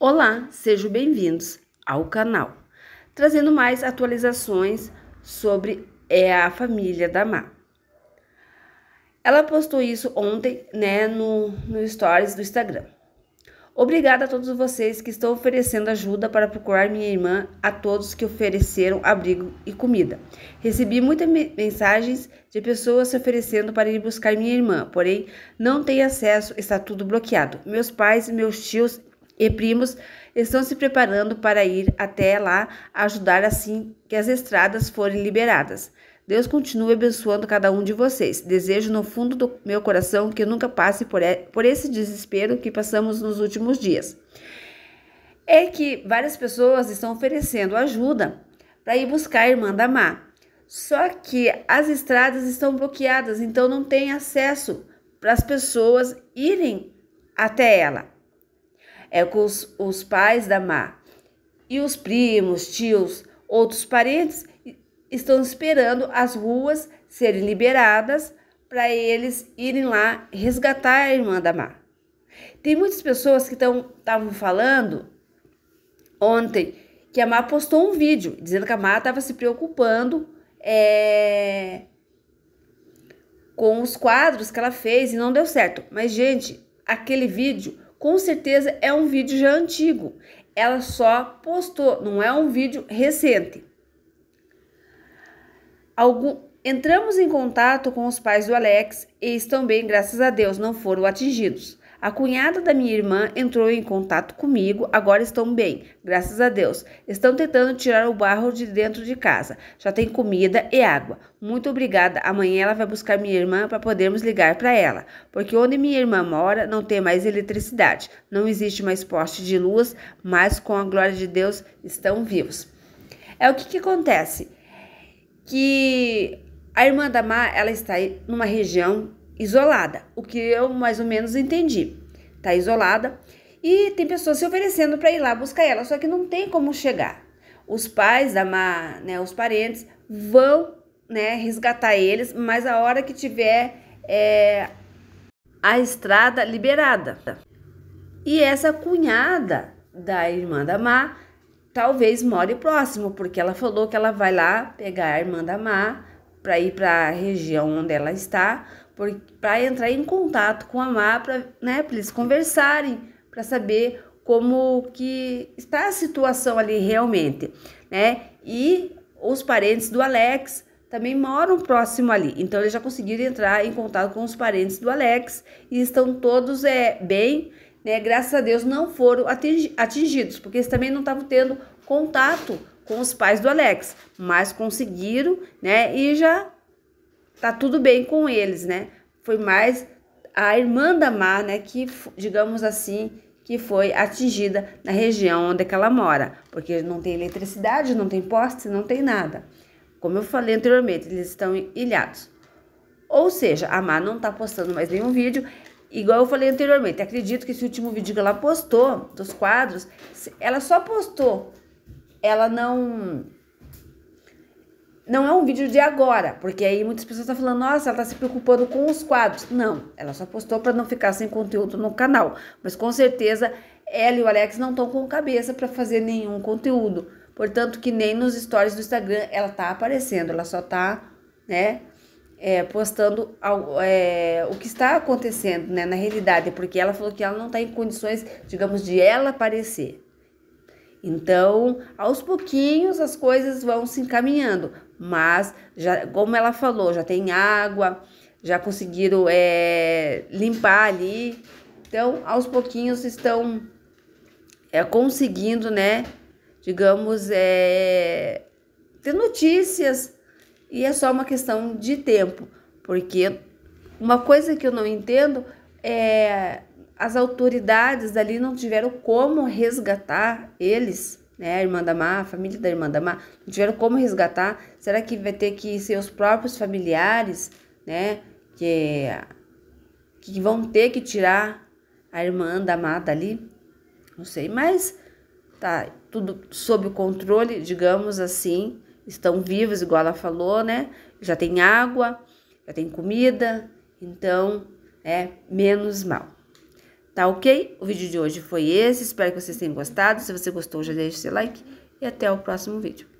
Olá, sejam bem-vindos ao canal, trazendo mais atualizações sobre é, a família da Má. Ela postou isso ontem, né, no, no Stories do Instagram. Obrigada a todos vocês que estão oferecendo ajuda para procurar minha irmã, a todos que ofereceram abrigo e comida. Recebi muitas mensagens de pessoas se oferecendo para ir buscar minha irmã, porém não tem acesso, está tudo bloqueado. Meus pais, meus tios e primos estão se preparando para ir até lá ajudar assim que as estradas forem liberadas. Deus continue abençoando cada um de vocês. Desejo no fundo do meu coração que nunca passe por, esse desespero que passamos nos últimos dias. É que várias pessoas estão oferecendo ajuda para ir buscar a irmã da Má. Só que as estradas estão bloqueadas, então não tem acesso para as pessoas irem até ela é com os, os pais da Má. E os primos, tios, outros parentes estão esperando as ruas serem liberadas para eles irem lá resgatar a irmã da Má. Tem muitas pessoas que estavam falando ontem que a Má postou um vídeo dizendo que a Má estava se preocupando é, com os quadros que ela fez e não deu certo. Mas, gente, aquele vídeo com certeza é um vídeo já antigo. Ela só postou, não é um vídeo recente. Algum, entramos em contato com os pais do Alex e estão bem, graças a Deus, não foram atingidos. A cunhada da minha irmã entrou em contato comigo, agora estão bem, graças a Deus. Estão tentando tirar o barro de dentro de casa. Já tem comida e água. Muito obrigada. Amanhã ela vai buscar minha irmã para podermos ligar para ela, porque onde minha irmã mora não tem mais eletricidade, não existe mais poste de luz, mas com a glória de Deus estão vivos. É o que, que acontece? Que a irmã da Mar ela está numa região isolada, o que eu mais ou menos entendi. Tá isolada e tem pessoas se oferecendo para ir lá buscar ela, só que não tem como chegar. Os pais da Ma, né, os parentes vão, né, resgatar eles, mas a hora que tiver é, a estrada liberada. E essa cunhada da irmã da Má talvez more próximo, porque ela falou que ela vai lá pegar a irmã da Má para ir para a região onde ela está, para entrar em contato com a MA, para né, eles conversarem, para saber como que está a situação ali realmente, né? E os parentes do Alex também moram próximo ali, então eles já conseguiram entrar em contato com os parentes do Alex e estão todos é, bem, né? Graças a Deus não foram atingidos, porque eles também não estavam tendo contato com os pais do Alex, mas conseguiram, né? E já tá tudo bem com eles, né? Foi mais a irmã da Mar, né, que digamos assim, que foi atingida na região onde é ela mora, porque não tem eletricidade, não tem poste, não tem nada. Como eu falei anteriormente, eles estão ilhados. Ou seja, a Mar não está postando mais nenhum vídeo. Igual eu falei anteriormente, acredito que esse último vídeo que ela postou, dos quadros, ela só postou. Ela não não é um vídeo de agora, porque aí muitas pessoas estão falando, nossa, ela está se preocupando com os quadros. Não, ela só postou para não ficar sem conteúdo no canal. Mas com certeza ela e o Alex não estão com cabeça para fazer nenhum conteúdo. Portanto, que nem nos stories do Instagram ela tá aparecendo, ela só tá, né, é, postando ao, é, o que está acontecendo, né, na realidade, porque ela falou que ela não está em condições, digamos, de ela aparecer. Então, aos pouquinhos as coisas vão se encaminhando, mas já, como ela falou, já tem água, já conseguiram é, limpar ali, então aos pouquinhos estão é, conseguindo, né, digamos, é, ter notícias e é só uma questão de tempo, porque uma coisa que eu não entendo é as autoridades ali não tiveram como resgatar eles né, a irmã da Má, a família da irmã da Má, não tiveram como resgatar, será que vai ter que ser os próprios familiares, né, que, que vão ter que tirar a irmã da Má dali? Não sei, mas tá tudo sob o controle, digamos assim, estão vivos, igual ela falou, né, já tem água, já tem comida, então é menos mal. Tá ok? O vídeo de hoje foi esse. Espero que vocês tenham gostado. Se você gostou, já deixa seu like. E até o próximo vídeo.